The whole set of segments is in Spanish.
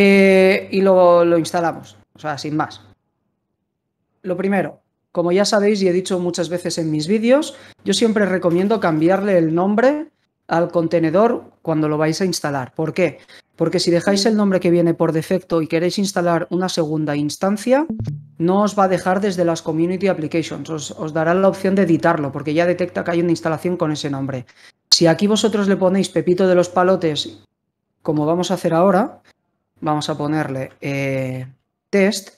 Eh, y lo, instalamos, o sea, sin más. Lo primero, como ya sabéis y he dicho muchas veces en mis vídeos, yo siempre recomiendo cambiarle el nombre al contenedor cuando lo vais a instalar. ¿Por qué? Porque si dejáis el nombre que viene por defecto y queréis instalar una segunda instancia, no os va a dejar desde las Community Applications, os, os dará la opción de editarlo, porque ya detecta que hay una instalación con ese nombre. Si aquí vosotros le ponéis Pepito de los Palotes, como vamos a hacer ahora, Vamos a ponerle eh, test.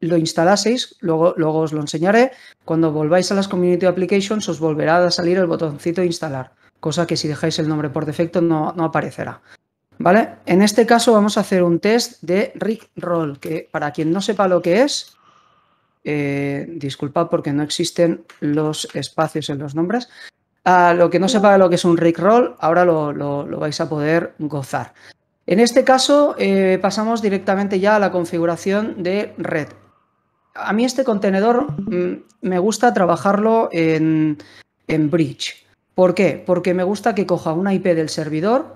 Lo instalaseis, luego, luego os lo enseñaré. Cuando volváis a las Community Applications os volverá a salir el botoncito instalar, cosa que si dejáis el nombre por defecto no, no aparecerá. ¿Vale? En este caso vamos a hacer un test de Rick Roll, que para quien no sepa lo que es, eh, disculpad porque no existen los espacios en los nombres, lo que no sepa lo que es un Rickroll, ahora lo, vais a poder gozar. En este caso, eh, pasamos directamente ya a la configuración de red. A mí este contenedor mm, me gusta trabajarlo en, bridge. ¿Por qué? Porque me gusta que coja una IP del servidor,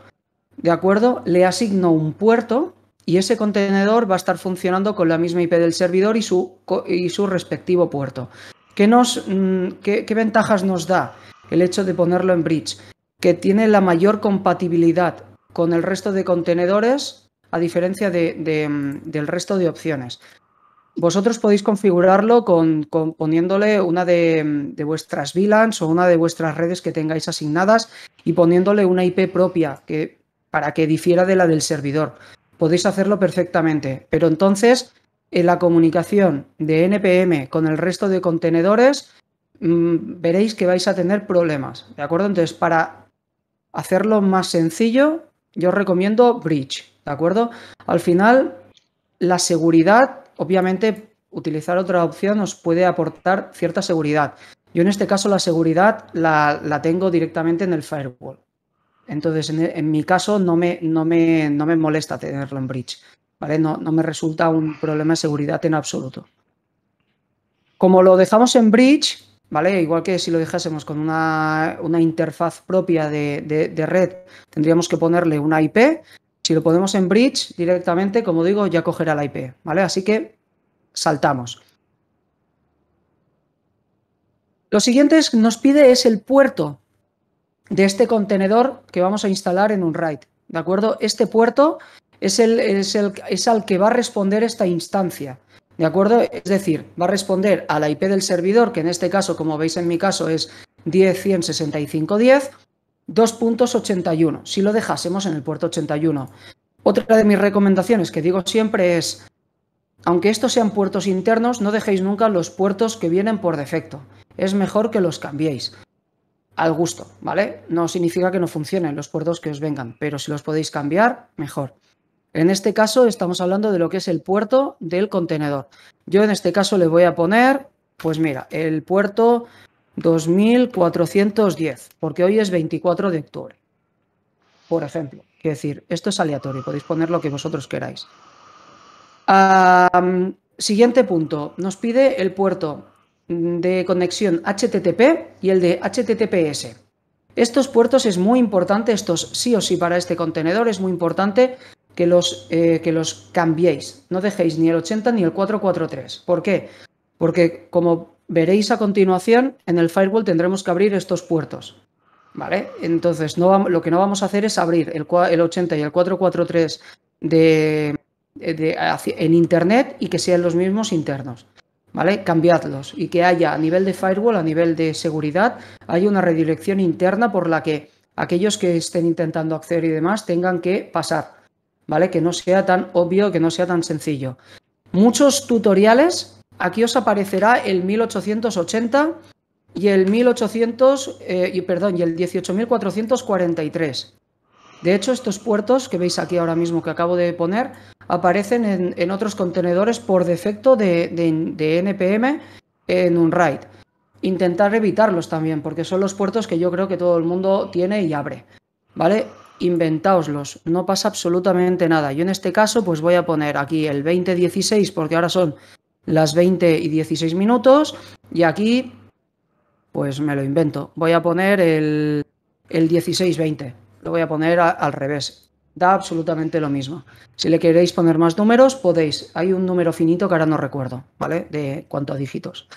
¿de acuerdo? Le asigno un puerto y ese contenedor va a estar funcionando con la misma IP del servidor y su, y su respectivo puerto. ¿Qué, nos, mm, ¿Qué ventajas nos da? el hecho de ponerlo en bridge, que tiene la mayor compatibilidad con el resto de contenedores a diferencia mm, del resto de opciones. Vosotros podéis configurarlo con, poniéndole una de, mm, vuestras VLANs o una de vuestras redes que tengáis asignadas y poniéndole una IP propia que, para que difiera de la del servidor. Podéis hacerlo perfectamente, pero entonces en la comunicación de NPM con el resto de contenedores Mm, veréis que vais a tener problemas, ¿de acuerdo? Entonces, para hacerlo más sencillo, yo recomiendo Bridge, ¿de acuerdo? Al final, la seguridad, obviamente, utilizar otra opción os puede aportar cierta seguridad. Yo en este caso la seguridad la, tengo directamente en el firewall. Entonces, en, mi caso no me, no, me, molesta tenerlo en bridge. ¿vale? No, no, me resulta un problema de seguridad en absoluto. Como lo dejamos en bridge, ¿vale? Igual que si lo dejásemos con una, interfaz propia de, red, tendríamos que ponerle una IP. Si lo ponemos en bridge directamente, como digo, ya cogerá la IP, ¿vale? Así que saltamos. Lo siguiente que nos pide es el puerto de este contenedor que vamos a instalar en un RAID, ¿de acuerdo? Este puerto es, el, es, es al que va a responder esta instancia. ¿De acuerdo? Es decir, va a responder a la IP del servidor, que en este caso, como veis en mi caso, es 10.165.10, 2.81, si lo dejásemos en el puerto 81. Otra de mis recomendaciones que digo siempre es, aunque estos sean puertos internos, no dejéis nunca los puertos que vienen por defecto. Es mejor que los cambiéis al gusto, ¿vale? No significa que no funcionen los puertos que os vengan, pero si los podéis cambiar, mejor. En este caso estamos hablando de lo que es el puerto del contenedor. Yo en este caso le voy a poner, pues mira, el puerto 2410, porque hoy es 24 de octubre, por ejemplo. Quiero decir, esto es aleatorio, podéis poner lo que vosotros queráis. siguiente punto, nos pide el puerto de conexión HTTP y el de HTTPS. Estos puertos es muy importante, estos sí o sí para este contenedor es muy importante que los, eh, que los cambiéis. No dejéis ni el 80 ni el 443. ¿Por qué? Porque como veréis a continuación, en el firewall tendremos que abrir estos puertos. ¿Vale? Entonces, no, lo que no vamos a hacer es abrir el, 80 y el 443 de, en Internet y que sean los mismos internos. ¿Vale? Cambiadlos y que haya a nivel de firewall, a nivel de seguridad, haya una redirección interna por la que aquellos que estén intentando acceder y demás tengan que pasar. ¿vale? Que no sea tan obvio, que no sea tan sencillo. Muchos tutoriales, aquí os aparecerá el 1880 y el 1800, eh, y, perdón, y el 18443. De hecho, estos puertos que veis aquí ahora mismo que acabo de poner aparecen en, otros contenedores por defecto de, de, NPM en un RAID. Intentar evitarlos también, porque son los puertos que yo creo que todo el mundo tiene y abre. ¿Vale? inventáoslos, no pasa absolutamente nada. Yo en este caso pues voy a poner aquí el 20-16 porque ahora son las 20 y 16 minutos y aquí pues me lo invento. Voy a poner el, el 16-20, lo voy a poner al revés. Da absolutamente lo mismo. Si le queréis poner más números, podéis. Hay un número finito que ahora no recuerdo, ¿vale? De cuántos dígitos.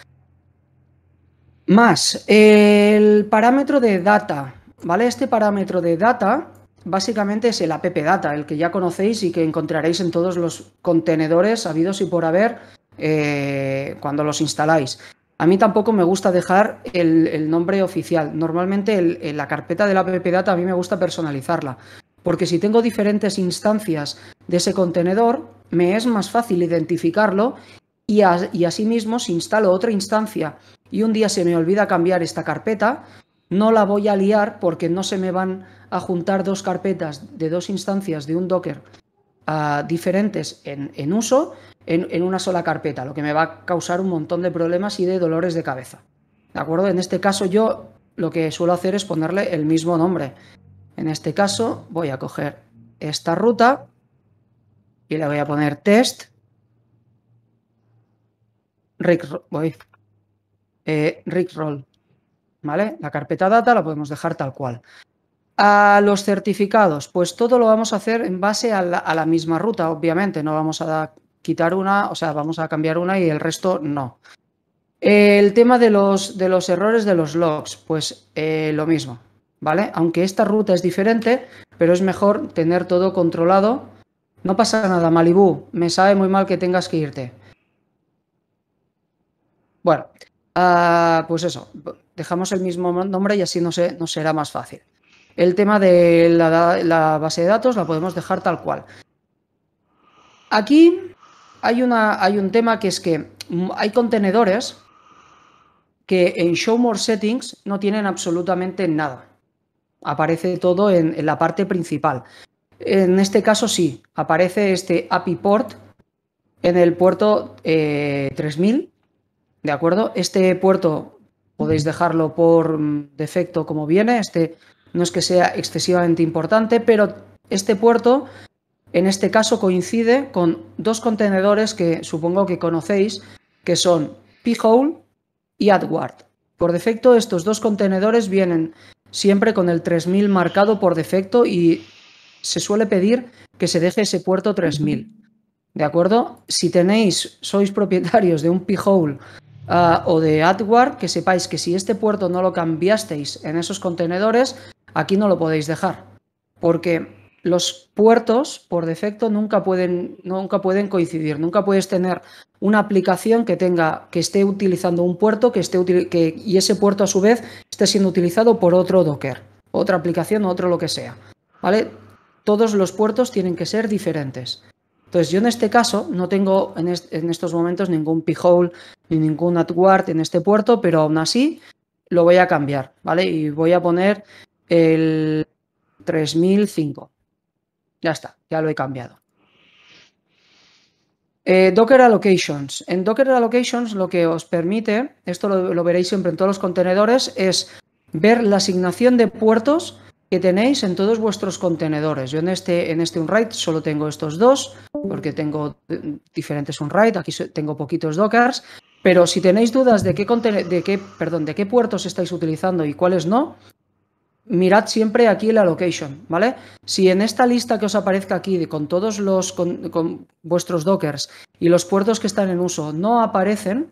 Más el parámetro de data, ¿vale? Este parámetro de data básicamente es el app data, el que ya conocéis y que encontraréis en todos los contenedores habidos y por haber eh, cuando los instaláis. A mí tampoco me gusta dejar el, nombre oficial. Normalmente la carpeta del la data a mí me gusta personalizarla, porque si tengo diferentes instancias de ese contenedor, me es más fácil identificarlo y, y asimismo si instalo otra instancia y un día se me olvida cambiar esta carpeta, no la voy a liar porque no se me van a juntar dos carpetas de dos instancias de un Docker ah, diferentes en, uso en, una sola carpeta, lo que me va a causar un montón de problemas y de dolores de cabeza. ¿De acuerdo? En este caso yo lo que suelo hacer es ponerle el mismo nombre. En este caso voy a coger esta ruta y le voy a poner test. Rick, eh, Rickroll. ¿Vale? La carpeta data la podemos dejar tal cual. A los certificados, pues todo lo vamos a hacer en base a la, misma ruta, obviamente. No vamos a quitar una, o sea, vamos a cambiar una y el resto no. El tema de los, de los errores de los logs, pues eh, lo mismo, ¿vale? Aunque esta ruta es diferente, pero es mejor tener todo controlado. No pasa nada, Malibu, me sabe muy mal que tengas que irte. Bueno, ah, pues eso, dejamos el mismo nombre y así no, no será más fácil. El tema de la, base de datos la podemos dejar tal cual. Aquí hay, una, hay un tema que es que hay contenedores que en Show More Settings no tienen absolutamente nada. Aparece todo en, la parte principal. En este caso sí, aparece este API port en el puerto 3000, eh, ¿de acuerdo? Este puerto podéis dejarlo por mm, defecto como viene, este no es que sea excesivamente importante, pero este puerto en este caso coincide con dos contenedores que supongo que conocéis, que son P-Hole y AdWord. Por defecto, estos dos contenedores vienen siempre con el 3000 marcado por defecto y se suele pedir que se deje ese puerto 3000. ¿De acuerdo? Si tenéis, sois propietarios de un P-Hole ah, o de AdWard, que sepáis que si este puerto no lo cambiasteis en esos contenedores, Aquí no lo podéis dejar, porque los puertos por defecto nunca pueden, nunca pueden coincidir, nunca puedes tener una aplicación que tenga, que esté utilizando un puerto que esté y ese puerto a su vez esté siendo utilizado por otro Docker, otra aplicación o otro lo que sea. ¿Vale? Todos los puertos tienen que ser diferentes. Entonces, yo en este caso no tengo en, estos momentos ningún P-Hole ni ningún AdWord en este puerto, pero aún así lo voy a cambiar, ¿vale? Y voy a poner el 3005. Ya está, ya lo he cambiado. Eh, Docker Allocations. En Docker Allocations lo que os permite, esto lo, veréis siempre en todos los contenedores, es ver la asignación de puertos que tenéis en todos vuestros contenedores. Yo en este, en este Unwrite solo tengo estos dos, porque tengo eh, diferentes Unwrite, aquí tengo poquitos Dockers, pero si tenéis dudas de qué, de qué, perdón, de qué puertos estáis utilizando y cuáles no, mirad siempre aquí la location, ¿vale? Si en esta lista que os aparezca aquí con todos los con, vuestros dockers y los puertos que están en uso no aparecen,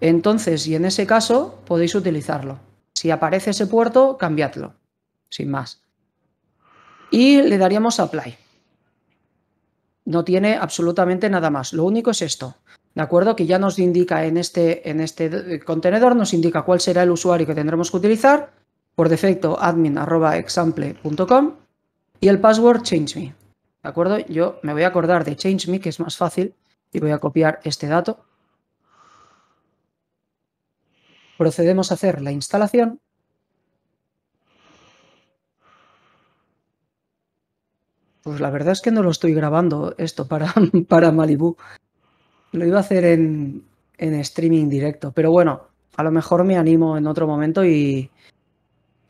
entonces y en ese caso podéis utilizarlo. Si aparece ese puerto, cambiadlo, sin más. Y le daríamos apply. No tiene absolutamente nada más. Lo único es esto. ¿De acuerdo? Que ya nos indica en este, en este contenedor, nos indica cuál será el usuario que tendremos que utilizar por defecto admin.example.com y el password change me ¿De acuerdo? Yo me voy a acordar de change me que es más fácil, y voy a copiar este dato. Procedemos a hacer la instalación. Pues la verdad es que no lo estoy grabando esto para, para Malibu. Lo iba a hacer en streaming directo, pero bueno, a lo mejor me animo en otro momento y,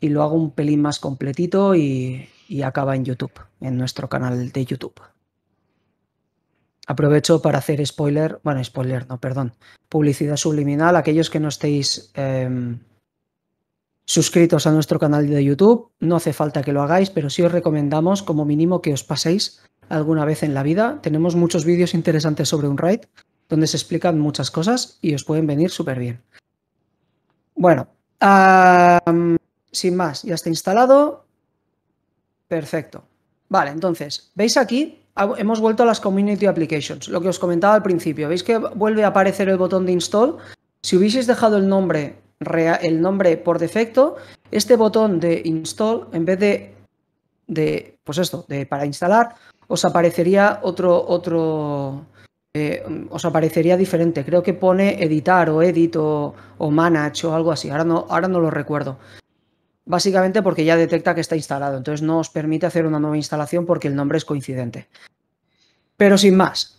y lo hago un pelín más completito y, acaba en YouTube, en nuestro canal de YouTube. Aprovecho para hacer spoiler, bueno, spoiler, no, perdón, publicidad subliminal. Aquellos que no estéis em, suscritos a nuestro canal de YouTube, no hace falta que lo hagáis, pero sí os recomendamos como mínimo que os paséis alguna vez en la vida. Tenemos muchos vídeos interesantes sobre un raid donde se explican muchas cosas y os pueden venir súper bien. Bueno, sin más, ya está instalado. Perfecto. Vale, entonces, veis aquí, hemos vuelto a las Community Applications, lo que os comentaba al principio. Veis que vuelve a aparecer el botón de install. Si hubieseis dejado el nombre, el nombre por defecto, este botón de install, en vez de, de pues esto, de para instalar, os aparecería otro, otro, eh, os aparecería diferente. Creo que pone editar o edit o, o manage o algo así. Ahora no, ahora no lo recuerdo. Básicamente porque ya detecta que está instalado, entonces no os permite hacer una nueva instalación porque el nombre es coincidente. Pero sin más.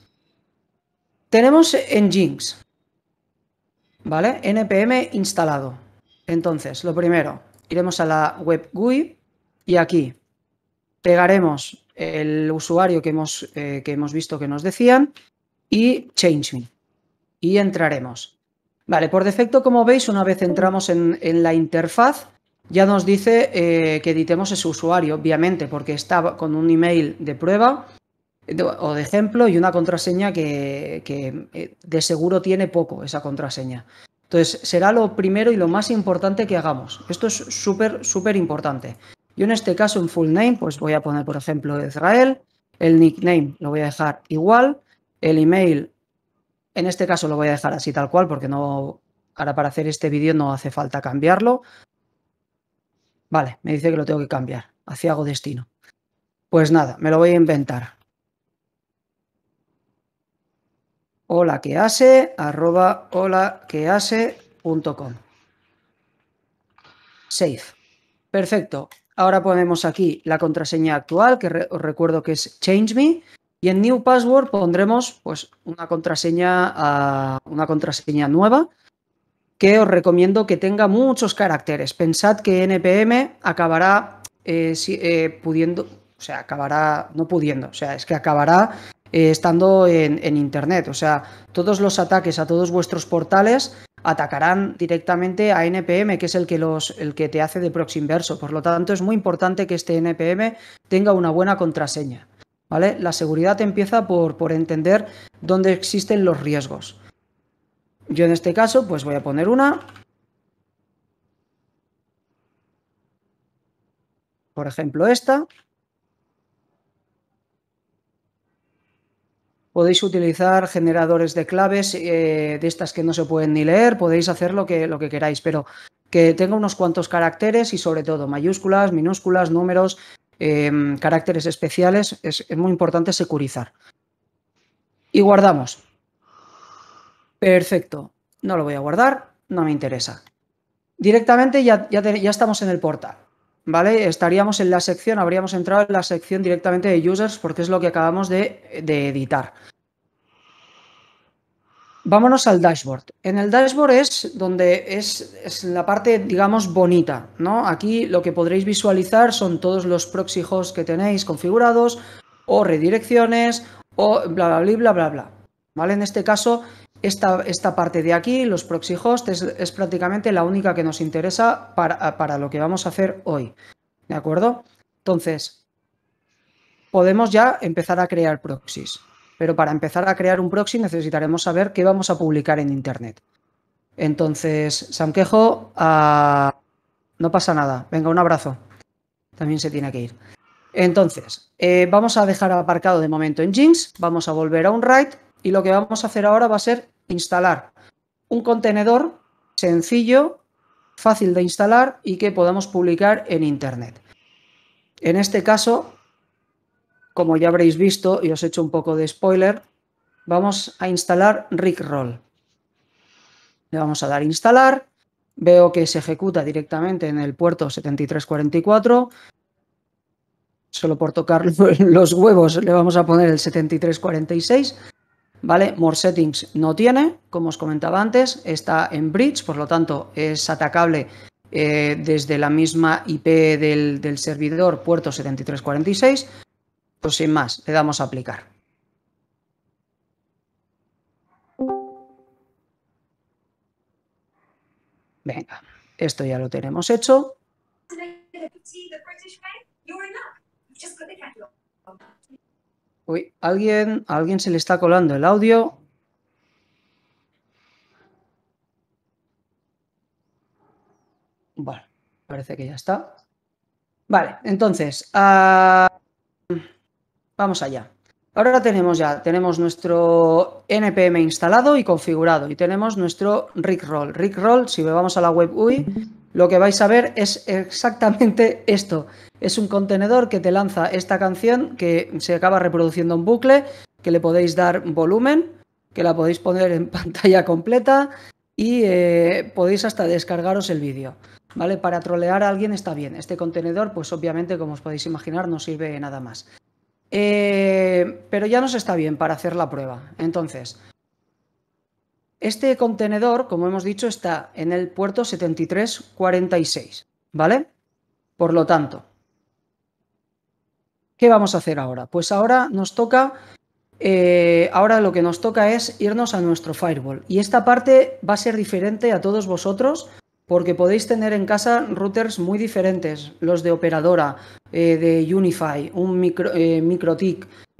Tenemos en Jinx, ¿vale? NPM instalado. Entonces, lo primero, iremos a la web GUI y aquí pegaremos el usuario que hemos, eh, que hemos visto que nos decían y change me. Y entraremos. Vale, por defecto, como veis, una vez entramos en la interfaz, ya nos dice eh, que editemos ese usuario, obviamente, porque está con un email de prueba o de ejemplo y una contraseña que, eh, de seguro tiene poco esa contraseña. Entonces, será lo primero y lo más importante que hagamos. Esto es súper, súper importante. Yo en este caso, en full name, pues voy a poner, por ejemplo, Israel. El nickname lo voy a dejar igual. El email, en este caso lo voy a dejar así tal cual, porque no, ahora para hacer este vídeo no hace falta cambiarlo. Vale, me dice que lo tengo que cambiar. Hacia hago destino. Pues nada, me lo voy a inventar. Hola que hace, arroba hola que Save. Perfecto. Ahora ponemos aquí la contraseña actual, que os recuerdo que es change me, Y en New Password pondremos pues, una, contraseña, ah, una contraseña nueva que os recomiendo que tenga muchos caracteres. Pensad que NPM acabará eh, eh, pudiendo, o sea, acabará no pudiendo, o sea, es que acabará eh, estando en, en, Internet. O sea, todos los ataques a todos vuestros portales atacarán directamente a NPM, que es el que, los, el que te hace de proxy inverso. Por lo tanto, es muy importante que este NPM tenga una buena contraseña. ¿vale? La seguridad empieza por, por entender dónde existen los riesgos. Yo en este caso pues voy a poner una. Por ejemplo esta. Podéis utilizar generadores de claves eh, de estas que no se pueden ni leer, podéis hacer lo que, lo que queráis, pero que tenga unos cuantos caracteres y sobre todo mayúsculas, minúsculas, números, eh, caracteres especiales, es muy importante securizar. Y guardamos. Perfecto, no lo voy a guardar, no me interesa. Directamente ya, ya, ya estamos en el portal. ¿vale? Estaríamos en la sección, habríamos entrado en la sección directamente de users porque es lo que acabamos de, editar. Vámonos al dashboard. En el dashboard es donde es, es la parte, digamos, bonita, ¿no? Aquí lo que podréis visualizar son todos los proxy hosts que tenéis configurados o redirecciones o bla, bla, bla, bla, bla, bla. ¿Vale? En este caso esta, esta, parte de aquí, los proxy host, es, es prácticamente la única que nos interesa para, para, lo que vamos a hacer hoy. ¿De acuerdo? Entonces, podemos ya empezar a crear proxies. Pero para empezar a crear un proxy necesitaremos saber qué vamos a publicar en Internet. Entonces, Sanquejo, ah, no pasa nada. Venga, un abrazo. También se tiene que ir. Entonces, eh, vamos a dejar aparcado de momento en Jinx, vamos a volver a un write y lo que vamos a hacer ahora va a ser instalar un contenedor sencillo, fácil de instalar y que podamos publicar en Internet. En este caso, como ya habréis visto y os he hecho un poco de spoiler, vamos a instalar Rickroll. Le vamos a dar instalar, veo que se ejecuta directamente en el puerto 7344. Solo por tocar los huevos le vamos a poner el 7346 ¿vale? More settings no tiene, como os comentaba antes, está en bridge, por lo tanto es atacable eh, desde la misma IP del, servidor, puerto 7346. Pues sin más, le damos a aplicar. Venga, esto ya lo tenemos hecho. Uy, alguien, alguien se le está colando el audio. Bueno, parece que ya está. Vale, entonces, ah, vamos allá. Ahora tenemos ya, tenemos nuestro NPM instalado y configurado y tenemos nuestro Rickroll. Rickroll, si vamos a la web UI, lo que vais a ver es exactamente esto. Es un contenedor que te lanza esta canción que se acaba reproduciendo en bucle, que le podéis dar volumen, que la podéis poner en pantalla completa y eh, podéis hasta descargaros el vídeo. ¿Vale? Para trolear a alguien está bien. Este contenedor, pues obviamente, como os podéis imaginar, no sirve nada más. Eh, pero ya nos está bien para hacer la prueba. Entonces, este contenedor, como hemos dicho, está en el puerto 7346, ¿vale? Por lo tanto, ¿qué vamos a hacer ahora? Pues ahora nos toca, eh, ahora lo que nos toca es irnos a nuestro firewall. Y esta parte va a ser diferente a todos vosotros porque podéis tener en casa routers muy diferentes, los de operadora, eh, de Unify, un micro, eh,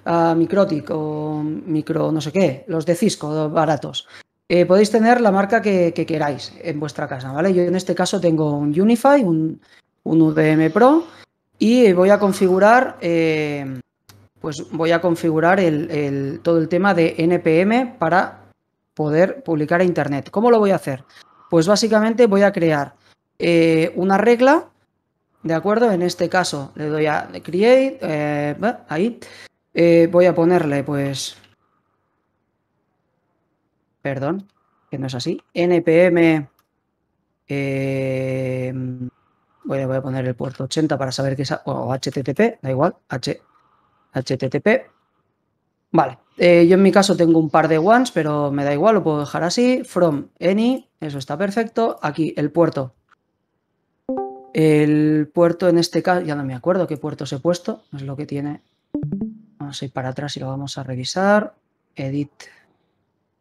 ah, Microtic o micro no sé qué, los de Cisco baratos. Eh, podéis tener la marca que, queráis en vuestra casa, ¿vale? Yo en este caso tengo un Unify, un, UDM Pro y voy a configurar, eh, pues voy a configurar el, todo el tema de NPM para poder publicar a Internet. ¿Cómo lo voy a hacer? Pues básicamente voy a crear eh, una regla, ¿de acuerdo? En este caso le doy a Create, ahí, voy a ponerle pues perdón, que no es así, npm, eh, voy, a, poner el puerto 80 para saber que es, o http, da igual, H, http. Vale, eh, yo en mi caso tengo un par de ones, pero me da igual, lo puedo dejar así, from any, eso está perfecto, aquí el puerto. El puerto en este caso, ya no me acuerdo qué se he puesto, es lo que tiene. Vamos a ir para atrás y lo vamos a revisar. Edit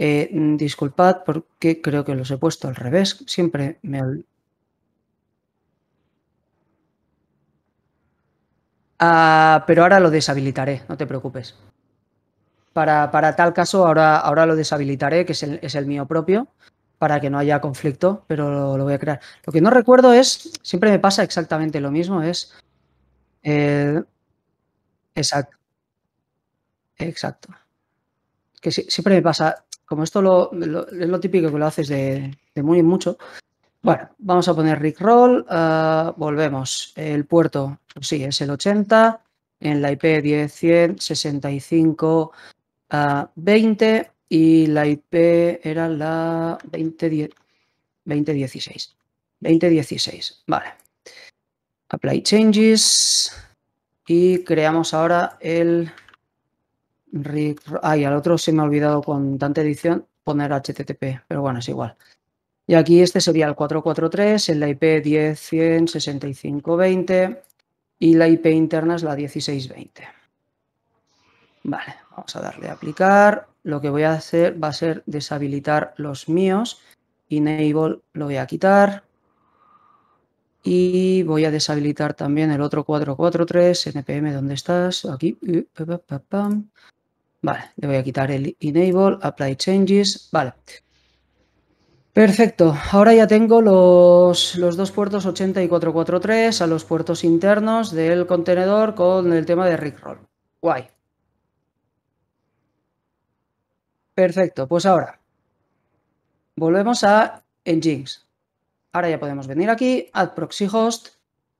Eh, mm, disculpad porque creo que los he puesto al revés. Siempre me... Ah, pero ahora lo deshabilitaré, no te preocupes. Para, tal caso, ahora, ahora, lo deshabilitaré, que es el, mío propio, para que no haya conflicto, pero lo, voy a crear. Lo que no recuerdo es, siempre me pasa exactamente lo mismo, es... Eh, exacto. Exacto. Que siempre me pasa, como esto es lo típico que lo haces de, de muy mucho, bueno, vamos a poner Rickroll, ah, volvemos, el puerto, pues sí, es el 80, en la IP 10, 100, 65, 20 y la IP era la 2016. 20, 2016, vale. Apply changes y creamos ahora el Rick, ay, al otro se me ha olvidado con tanta edición poner HTTP, pero bueno, es igual. Y aquí este sería el 443, en la IP 20 y la IP interna es la 1620. Vale, vamos a darle a aplicar. Lo que voy a hacer va a ser deshabilitar los míos. Enable lo voy a quitar. Y voy a deshabilitar también el otro 443, NPM, ¿dónde estás? Aquí. Vale, le voy a quitar el enable, apply changes. Vale. Perfecto, ahora ya tengo los, los, dos puertos 80 y 443 a los puertos internos del contenedor con el tema de Rickroll. Guay. Perfecto, pues ahora volvemos a Nginx. Ahora ya podemos venir aquí, add proxy host,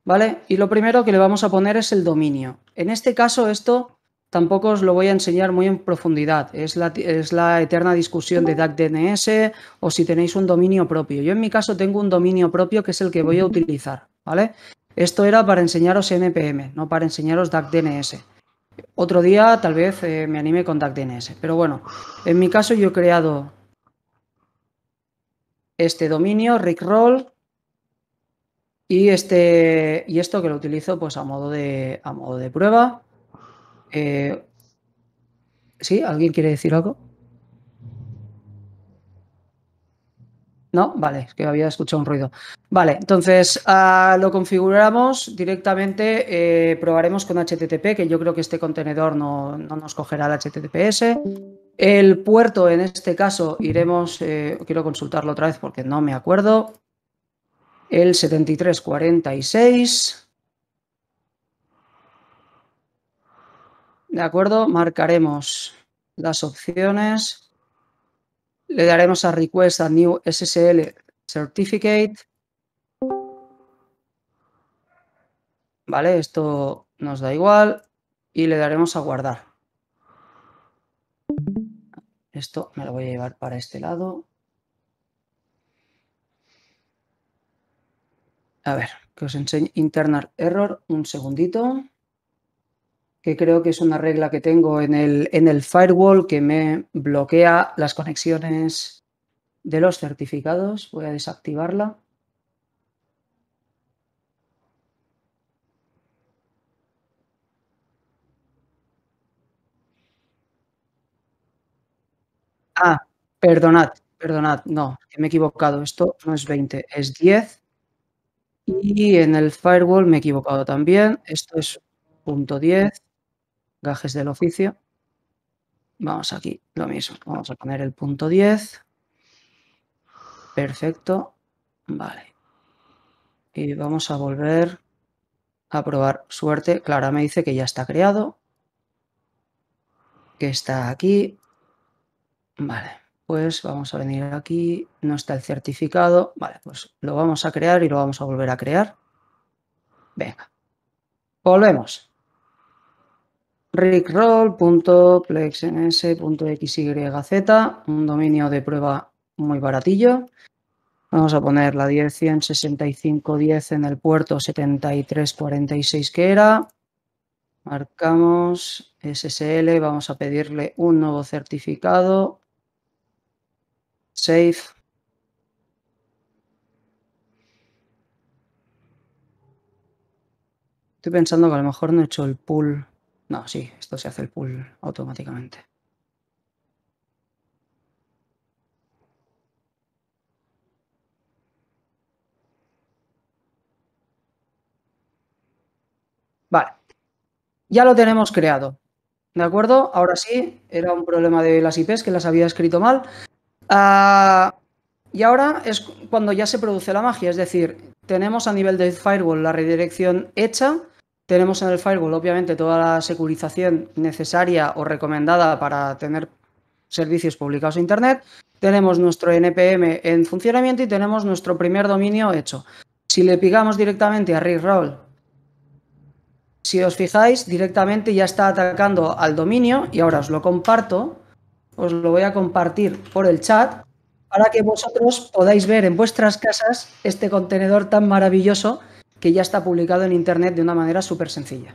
¿vale? Y lo primero que le vamos a poner es el dominio. En este caso esto tampoco os lo voy a enseñar muy en profundidad. Es la, es la eterna discusión de DAC DNS o si tenéis un dominio propio. Yo en mi caso tengo un dominio propio que es el que voy a utilizar, ¿vale? Esto era para enseñaros NPM, no para enseñaros DAC DNS. Otro día tal vez eh, me anime con DAC DNS. Pero bueno, en mi caso yo he creado este dominio, Rickroll, y, este, y esto que lo utilizo pues a modo a modo de prueba. Eh, ¿Sí? ¿Alguien quiere decir algo? No, vale, es que había escuchado un ruido. Vale, entonces ah, lo configuramos directamente, eh, probaremos con HTTP, que yo creo que este contenedor no, nos cogerá el HTTPS. El puerto, en este caso, iremos, eh, quiero consultarlo otra vez porque no me acuerdo, el 7346. ¿De acuerdo? Marcaremos las opciones. Le daremos a Request a New SSL Certificate. Vale, esto nos da igual. Y le daremos a guardar. Esto me lo voy a llevar para este lado. A ver, que os enseñe internal error. Un segundito creo que es una regla que tengo en el, en el firewall que me bloquea las conexiones de los certificados. Voy a desactivarla. Ah, perdonad, perdonad, no, me he equivocado. Esto no es 20, es 10. Y en el firewall me he equivocado también. Esto es punto 10 gajes del oficio. Vamos aquí, lo mismo. Vamos a poner el punto 10. Perfecto. Vale. Y vamos a volver a probar suerte. Clara me dice que ya está creado. Que está aquí. Vale. Pues vamos a venir aquí. No está el certificado. Vale, pues lo vamos a crear y lo vamos a volver a crear. Venga. Volvemos rickroll.plexns.xyz, un dominio de prueba muy baratillo. Vamos a poner la dirección en el puerto 7346 que era. Marcamos SSL, vamos a pedirle un nuevo certificado. Save. Estoy pensando que a lo mejor no he hecho el pull no, sí, esto se hace el pull automáticamente. Vale, ya lo tenemos creado. ¿De acuerdo? Ahora sí, era un problema de las IPs que las había escrito mal. Ah, y ahora es cuando ya se produce la magia, es decir, tenemos a nivel de firewall la redirección hecha, tenemos en el firewall, obviamente, toda la securización necesaria o recomendada para tener servicios publicados a Internet. Tenemos nuestro NPM en funcionamiento y tenemos nuestro primer dominio hecho. Si le pegamos directamente a RigRoll, si os fijáis, directamente ya está atacando al dominio y ahora os lo comparto. Os lo voy a compartir por el chat para que vosotros podáis ver en vuestras casas este contenedor tan maravilloso que ya está publicado en Internet de una manera súper sencilla.